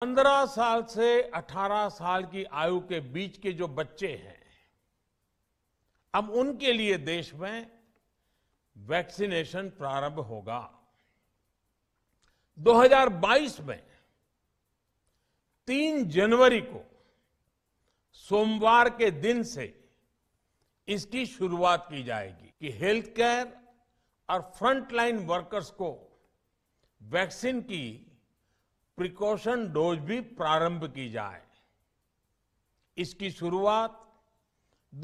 पंद्रह साल से अठारह साल की आयु के बीच के जो बच्चे हैं अब उनके लिए देश में वैक्सीनेशन प्रारंभ होगा 2022 में 3 जनवरी को सोमवार के दिन से इसकी शुरुआत की जाएगी कि हेल्थ केयर और फ्रंटलाइन वर्कर्स को वैक्सीन की प्रिकॉशन डोज भी प्रारंभ की जाए इसकी शुरुआत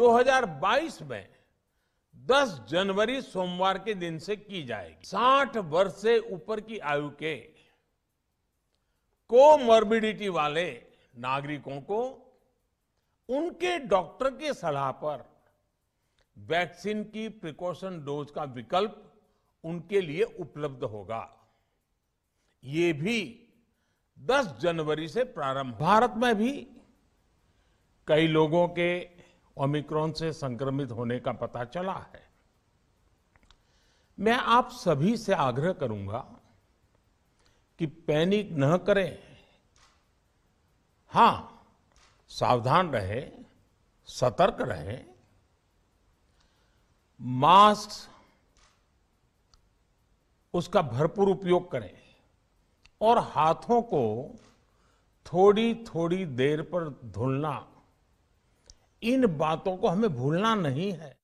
2022 में 10 जनवरी सोमवार के दिन से की जाएगी 60 वर्ष से ऊपर की आयु के कोमॉर्बिडिटी वाले नागरिकों को उनके डॉक्टर के सलाह पर वैक्सीन की प्रिकॉशन डोज का विकल्प उनके लिए उपलब्ध होगा ये भी 10 जनवरी से प्रारंभ भारत में भी कई लोगों के ओमिक्रॉन से संक्रमित होने का पता चला है मैं आप सभी से आग्रह करूंगा कि पैनिक न करें हां सावधान रहे सतर्क रहे मास्क उसका भरपूर उपयोग करें और हाथों को थोड़ी थोड़ी देर पर धुलना इन बातों को हमें भूलना नहीं है